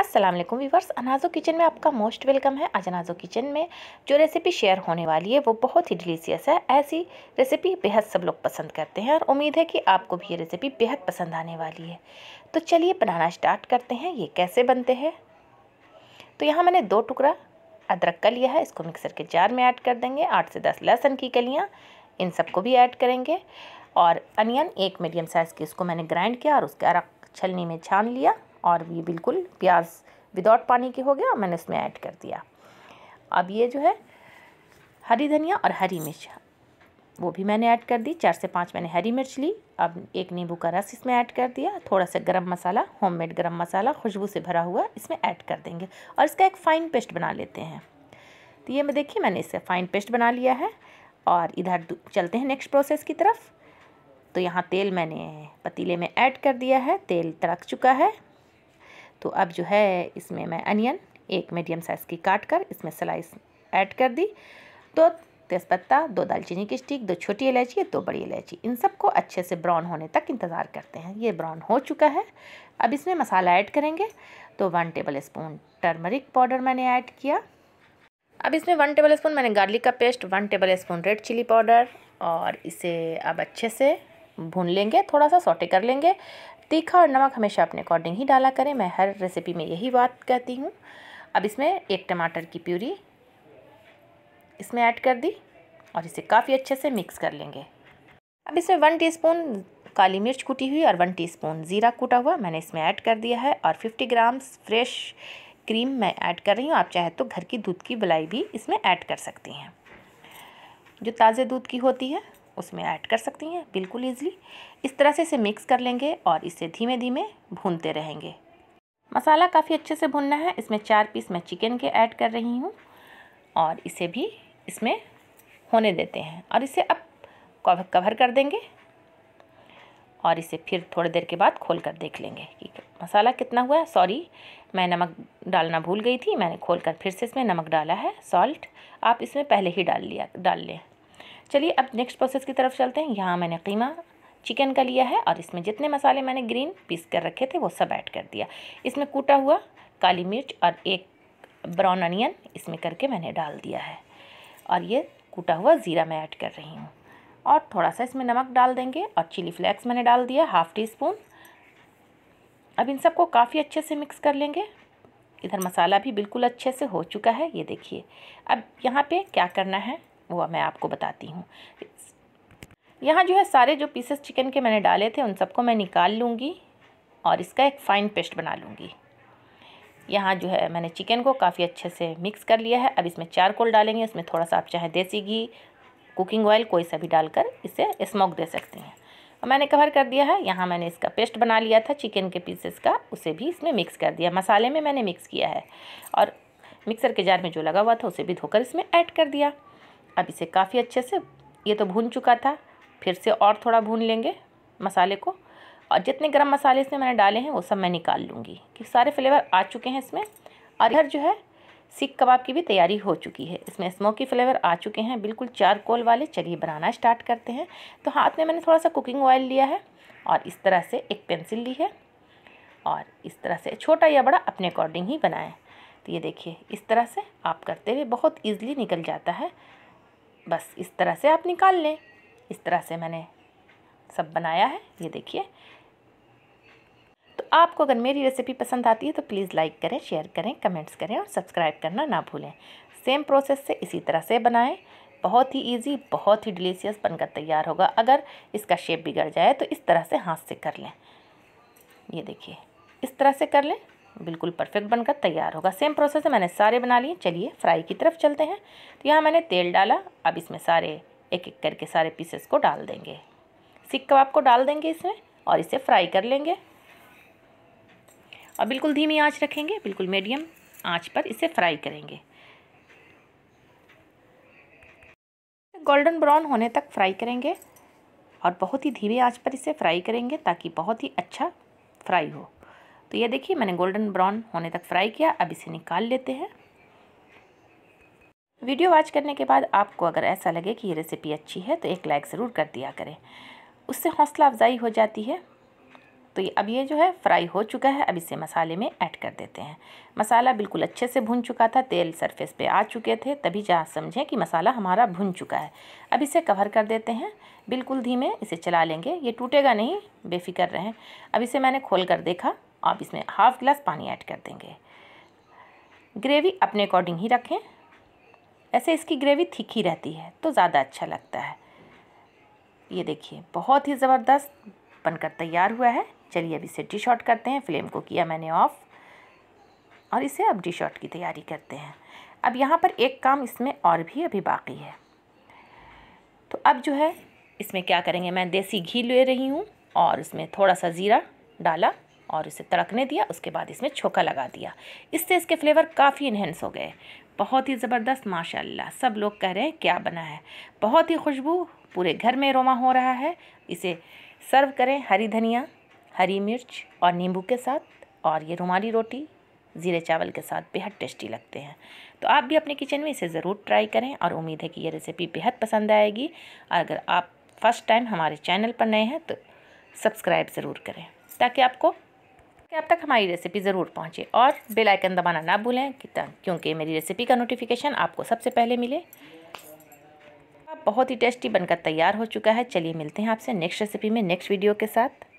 Aslam viewers अनाजो kitchen में आपका मोस्ट वेलकम है आज अनाजो किचन में जो रेसिपी शेयर होने वाली है वो बहुत ही डिलीशियस है ऐसी रेसिपी बेहद सब लोग पसंद करते हैं और उम्मीद है कि आपको भी ये रेसिपी बेहद पसंद आने वाली है तो चलिए बनाना स्टार्ट करते हैं ये कैसे बनते हैं तो यहाँ मैंने दो टुकड़ा अदरक का लिया है इसको मिक्सर के जार में ऐड कर देंगे आठ से दस लहसुन की कलियाँ इन सबको भी ऐड करेंगे और अनियन एक मीडियम साइज़ की इसको मैंने ग्राइंड किया और उसके अरक छलनी में छान लिया और ये बिल्कुल प्याज विदाउट पानी के हो गया और मैंने इसमें ऐड कर दिया अब ये जो है हरी धनिया और हरी मिर्च वो भी मैंने ऐड कर दी चार से पाँच मैंने हरी मिर्च ली अब एक नींबू का रस इसमें ऐड कर दिया थोड़ा सा गरम मसाला होममेड गरम मसाला खुशबू से भरा हुआ इसमें ऐड कर देंगे और इसका एक फ़ाइन पेस्ट बना लेते हैं तो ये मैं देखिए मैंने इसका फ़ाइन पेस्ट बना लिया है और इधर चलते हैं नेक्स्ट प्रोसेस की तरफ तो यहाँ तेल मैंने पतीले में ऐड कर दिया है तेल तड़क चुका है तो अब जो है इसमें मैं अनियन एक मीडियम साइज़ की काट कर इसमें स्लाइस ऐड कर दी दो तेज़पत्ता दो दालचीनी की स्टिक दो छोटी इलायची दो बड़ी इलायची इन सबको अच्छे से ब्राउन होने तक इंतज़ार करते हैं ये ब्राउन हो चुका है अब इसमें मसाला ऐड करेंगे तो one tablespoon turmeric powder मैंने ऐड किया अब इसमें वन टेबल स्पून मैंने गार्लिक का paste one tablespoon red chilli powder और इसे अब अच्छे से भून लेंगे थोड़ा सा सोटे कर लेंगे तीखा और नमक हमेशा अपने अकॉर्डिंग ही डाला करें मैं हर रेसिपी में यही बात कहती हूँ अब इसमें एक टमाटर की प्यूरी इसमें ऐड कर दी और इसे काफ़ी अच्छे से मिक्स कर लेंगे अब इसमें वन टीस्पून काली मिर्च कूटी हुई और वन टीस्पून ज़ीरा कूटा हुआ मैंने इसमें ऐड कर दिया है और फिफ्टी ग्राम्स फ्रेश क्रीम मैं ऐड कर रही हूँ आप चाहे तो घर की दूध की बलाई भी इसमें ऐड कर सकती हैं जो ताज़े दूध की होती है उसमें ऐड कर सकती हैं बिल्कुल ईजिली इस तरह से इसे मिक्स कर लेंगे और इसे धीमे धीमे भूनते रहेंगे मसाला काफ़ी अच्छे से भुनना है इसमें चार पीस मैं चिकन के ऐड कर रही हूँ और इसे भी इसमें होने देते हैं और इसे अब कवर कवर कर देंगे और इसे फिर थोड़ी देर के बाद खोल कर देख लेंगे कि मसाला कितना हुआ है सॉरी मैं नमक डालना भूल गई थी मैंने खोल कर फिर से इसमें नमक डाला है सॉल्ट आप इसमें पहले ही डाल लिया डाल लें चलिए अब नेक्स्ट प्रोसेस की तरफ चलते हैं यहाँ मैंने कीमा चिकन का लिया है और इसमें जितने मसाले मैंने ग्रीन पीस कर रखे थे वो सब ऐड कर दिया इसमें कूटा हुआ काली मिर्च और एक ब्राउन अनियन इसमें करके मैंने डाल दिया है और ये कूटा हुआ ज़ीरा मैं ऐड कर रही हूँ और थोड़ा सा इसमें नमक डाल देंगे और चिली फ्लेक्स मैंने डाल दिया हाफ़ टी स्पून अब इन सबको काफ़ी अच्छे से मिक्स कर लेंगे इधर मसाला भी बिल्कुल अच्छे से हो चुका है ये देखिए अब यहाँ पे क्या करना है वो मैं आपको बताती हूँ यहाँ जो है सारे जो पीसेस चिकन के मैंने डाले थे उन सबको मैं निकाल लूँगी और इसका एक फ़ाइन पेस्ट बना लूँगी यहाँ जो है मैंने चिकन को काफ़ी अच्छे से मिक्स कर लिया है अब इसमें चार कोल डालेंगे इसमें थोड़ा सा आप चाहे देसी घी कुकिंग ऑयल कोई सा भी डालकर इसे स्मोक दे सकती हैं और मैंने कवर कर दिया है यहाँ मैंने इसका पेस्ट बना लिया था चिकन के पीसेस का उसे भी इसमें मिक्स कर दिया मसाले में मैंने मिक्स किया है और मिक्सर के जार में जो लगा हुआ था उसे भी धोकर इसमें ऐड कर दिया अब इसे काफ़ी अच्छे से ये तो भून चुका था फिर से और थोड़ा भून लेंगे मसाले को और जितने गरम मसाले इसमें मैंने डाले हैं वो सब मैं निकाल लूँगी कि सारे फ्लेवर आ चुके हैं इसमें और इधर जो है सीख कबाब की भी तैयारी हो चुकी है इसमें स्मोकी फ्लेवर आ चुके हैं बिल्कुल चार कोल वाले चलिए बनाना स्टार्ट करते हैं तो हाथ में मैंने थोड़ा सा कुकिंग ऑयल लिया है और इस तरह से एक पेंसिल ली है और इस तरह से छोटा या बड़ा अपने अकॉर्डिंग ही बनाएं तो ये देखिए इस तरह से आप करते हुए बहुत ईजिली निकल जाता है बस इस तरह से आप निकाल लें इस तरह से मैंने सब बनाया है ये देखिए तो आपको अगर मेरी रेसिपी पसंद आती है तो प्लीज़ लाइक करें शेयर करें कमेंट्स करें और सब्सक्राइब करना ना भूलें सेम प्रोसेस से इसी तरह से बनाएं बहुत ही इजी बहुत ही डिलीशियस बनकर तैयार होगा अगर इसका शेप बिगड़ जाए तो इस तरह से हाथ से कर लें ये देखिए इस तरह से कर लें बिल्कुल परफेक्ट बनकर तैयार होगा सेम प्रोसेस है मैंने सारे बना लिए चलिए फ्राई की तरफ चलते हैं तो यहाँ मैंने तेल डाला अब इसमें सारे एक एक करके सारे पीसेस को डाल देंगे सिक कबाब को डाल देंगे इसमें और इसे फ्राई कर लेंगे और बिल्कुल धीमी आँच रखेंगे बिल्कुल मीडियम आँच पर इसे फ्राई करेंगे गोल्डन ब्राउन होने तक फ्राई करेंगे और बहुत ही धीमी आंच पर इसे फ्राई करेंगे ताकि बहुत ही अच्छा फ्राई हो तो ये देखिए मैंने गोल्डन ब्राउन होने तक फ्राई किया अब इसे निकाल लेते हैं वीडियो वॉच करने के बाद आपको अगर ऐसा लगे कि ये रेसिपी अच्छी है तो एक लाइक ज़रूर कर दिया करें उससे हौसला अफजाई हो जाती है तो ये अब ये जो है फ्राई हो चुका है अब इसे मसाले में ऐड कर देते हैं मसाला बिल्कुल अच्छे से भुन चुका था तेल सरफेस पे आ चुके थे तभी जहाँ समझें कि मसाला हमारा भुन चुका है अब इसे कवर कर देते हैं बिल्कुल धीमे इसे चला लेंगे ये टूटेगा नहीं बेफिक्र रहें अब इसे मैंने खोल कर देखा आप इसमें हाफ़ गिलास पानी ऐड कर देंगे ग्रेवी अपने अकॉर्डिंग ही रखें ऐसे इसकी ग्रेवी थिक ही रहती है तो ज़्यादा अच्छा लगता है ये देखिए बहुत ही ज़बरदस्त बनकर तैयार हुआ है चलिए अब इसे डिश आउट करते हैं फ्लेम को किया मैंने ऑफ़ और इसे अब डिश आउट की तैयारी करते हैं अब यहाँ पर एक काम इसमें और भी अभी बाकी है तो अब जो है इसमें क्या करेंगे मैं देसी घी ले रही हूँ और इसमें थोड़ा सा ज़ीरा डाला और इसे तड़कने दिया उसके बाद इसमें छोका लगा दिया इससे इसके फ्लेवर काफ़ी इन्हेंस हो गए बहुत ही ज़बरदस्त माशाल्लाह सब लोग कह रहे हैं क्या बना है बहुत ही खुशबू पूरे घर में रोमा हो रहा है इसे सर्व करें हरी धनिया हरी मिर्च और नींबू के साथ और ये रुमाली रोटी ज़ीरे चावल के साथ बेहद टेस्टी लगते हैं तो आप भी अपने किचन में इसे ज़रूर ट्राई करें और उम्मीद है कि ये रेसिपी बेहद पसंद आएगी और अगर आप फर्स्ट टाइम हमारे चैनल पर नए हैं तो सब्सक्राइब ज़रूर करें ताकि आपको कि आप तक हमारी रेसिपी ज़रूर पहुँचे और बेल आइकन दबाना ना भूलें क्योंकि मेरी रेसिपी का नोटिफिकेशन आपको सबसे पहले मिले बहुत ही टेस्टी बनकर तैयार हो चुका है चलिए मिलते हैं आपसे नेक्स्ट रेसिपी में नेक्स्ट वीडियो के साथ